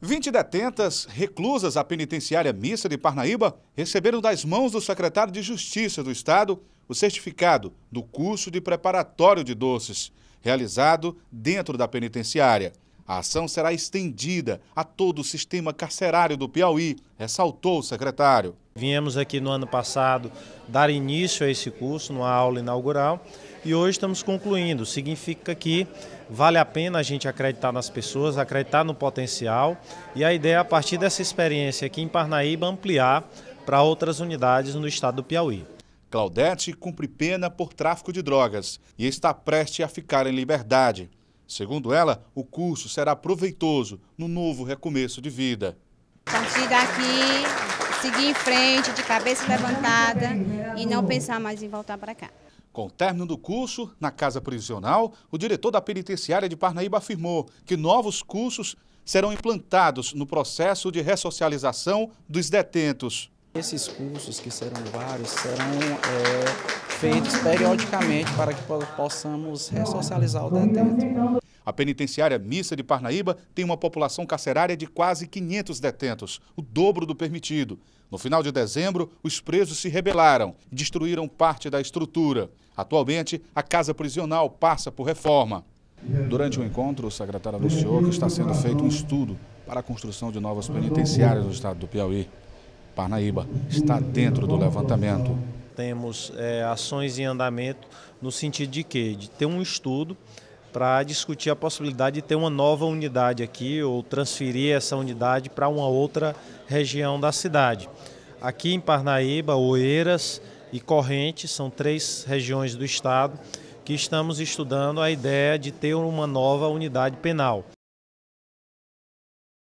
20 detentas reclusas à penitenciária mista de Parnaíba receberam das mãos do secretário de Justiça do Estado o certificado do curso de preparatório de doces, realizado dentro da penitenciária. A ação será estendida a todo o sistema carcerário do Piauí, ressaltou o secretário. Viemos aqui no ano passado dar início a esse curso, numa aula inaugural, e hoje estamos concluindo. Significa que vale a pena a gente acreditar nas pessoas, acreditar no potencial, e a ideia é, a partir dessa experiência aqui em Parnaíba, ampliar para outras unidades no estado do Piauí. Claudete cumpre pena por tráfico de drogas e está prestes a ficar em liberdade. Segundo ela, o curso será proveitoso no novo recomeço de vida. A partir daqui, seguir em frente, de cabeça levantada e não pensar mais em voltar para cá. Com o término do curso, na casa prisional, o diretor da penitenciária de Parnaíba afirmou que novos cursos serão implantados no processo de ressocialização dos detentos. Esses cursos, que serão vários, serão é, feitos periodicamente para que possamos ressocializar o detento. A penitenciária Missa de Parnaíba tem uma população carcerária de quase 500 detentos, o dobro do permitido. No final de dezembro, os presos se rebelaram e destruíram parte da estrutura. Atualmente, a casa prisional passa por reforma. Durante o encontro, o secretário anunciou que está sendo feito um estudo para a construção de novas penitenciárias no estado do Piauí. Parnaíba está dentro do levantamento. Temos é, ações em andamento no sentido de quê? De ter um estudo para discutir a possibilidade de ter uma nova unidade aqui ou transferir essa unidade para uma outra região da cidade. Aqui em Parnaíba, Oeiras e Corrente são três regiões do estado que estamos estudando a ideia de ter uma nova unidade penal.